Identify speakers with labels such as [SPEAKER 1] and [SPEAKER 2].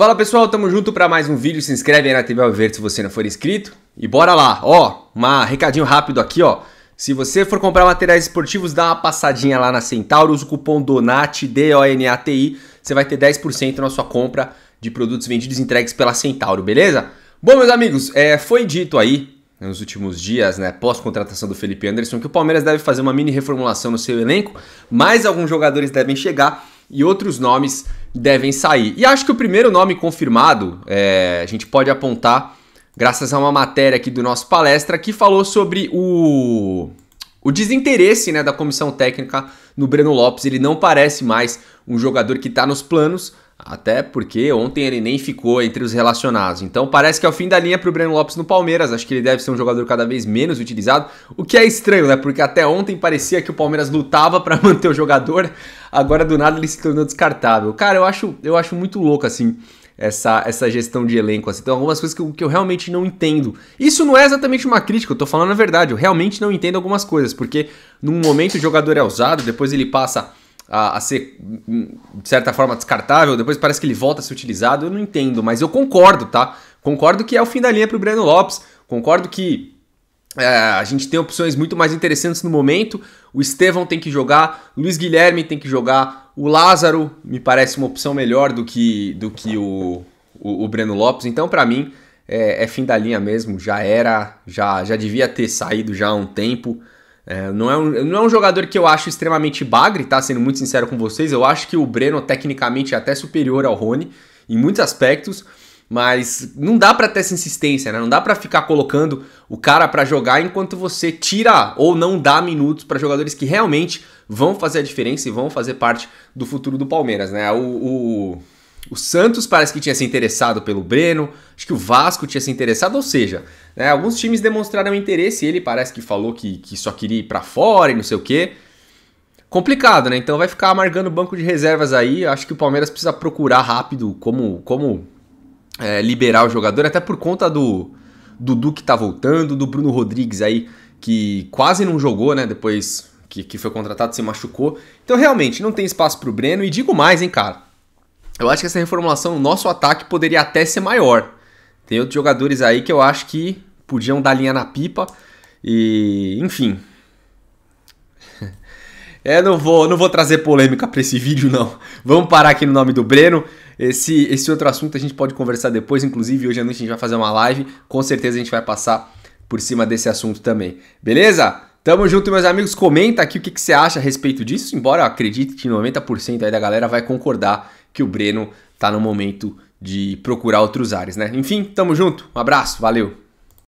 [SPEAKER 1] Fala pessoal, tamo junto para mais um vídeo. Se inscreve aí na TV Alverde se você não for inscrito. E bora lá, ó, um recadinho rápido aqui, ó. Se você for comprar materiais esportivos, dá uma passadinha lá na Centauro, usa o cupom DONATI, D-O-N-A-T-I, você vai ter 10% na sua compra de produtos vendidos e entregues pela Centauro, beleza? Bom, meus amigos, é, foi dito aí nos últimos dias, né, pós-contratação do Felipe Anderson, que o Palmeiras deve fazer uma mini reformulação no seu elenco, Mais alguns jogadores devem chegar e outros nomes devem sair. E acho que o primeiro nome confirmado é, a gente pode apontar graças a uma matéria aqui do nosso palestra que falou sobre o, o desinteresse né, da comissão técnica no Breno Lopes. Ele não parece mais um jogador que está nos planos, até porque ontem ele nem ficou entre os relacionados. Então parece que é o fim da linha para o Breno Lopes no Palmeiras. Acho que ele deve ser um jogador cada vez menos utilizado. O que é estranho, né? Porque até ontem parecia que o Palmeiras lutava para manter o jogador. Agora do nada ele se tornou descartável. Cara, eu acho, eu acho muito louco assim essa, essa gestão de elenco. Assim. Então, algumas coisas que eu, que eu realmente não entendo. Isso não é exatamente uma crítica, eu tô falando a verdade. Eu realmente não entendo algumas coisas, porque num momento o jogador é usado, depois ele passa a, a, ser, de certa forma, descartável, depois parece que ele volta a ser utilizado, eu não entendo, mas eu concordo, tá? Concordo que é o fim da linha para o Breno Lopes, concordo que é, a gente tem opções muito mais interessantes no momento. O Estevão tem que jogar, Luiz Guilherme tem que jogar, o Lázaro me parece uma opção melhor do que, do que o, o, o Breno Lopes. Então, para mim, é, é, fim da linha mesmo. Já era, já, já devia ter saído já há um tempo. É, não, é um, não é um jogador que eu acho extremamente bagre, tá? Sendo muito sincero com vocês, eu acho que o Breno tecnicamente é até superior ao Rony em muitos aspectos, mas não dá para ter essa insistência, né? Não dá para ficar colocando o cara para jogar enquanto você tira ou não dá minutos para jogadores que realmente vão fazer a diferença e vão fazer parte do futuro do Palmeiras, né? o, o o Santos parece que tinha se interessado pelo Breno, acho que o Vasco tinha se interessado, ou seja, né, alguns times demonstraram interesse e ele parece que falou que, que só queria ir para fora e não sei o quê. Complicado, né? Então vai ficar amargando o banco de reservas aí. Acho que o Palmeiras precisa procurar rápido como, como é, liberar o jogador, até por conta do Dudu que tá voltando, do Bruno Rodrigues aí, que quase não jogou, né? Depois que, que foi contratado, se machucou. Então realmente não tem espaço pro Breno. E digo mais, hein, cara eu acho que essa reformulação, o nosso ataque poderia até ser maior. Tem outros jogadores aí que eu acho que podiam dar linha na pipa e, enfim. É, não vou, não vou trazer polêmica para esse vídeo não. Vamos parar aqui no nome do Breno. Esse, esse outro assunto a gente pode conversar depois, inclusive hoje à noite a gente vai fazer uma live, com certeza a gente vai passar por cima desse assunto também. Beleza? Tamo junto, meus amigos. Comenta aqui o que, que você acha a respeito disso, embora eu acredite que 90% aí da galera vai concordar que o Breno está no momento de procurar outros ares, né? Enfim, tamo junto, um abraço, valeu!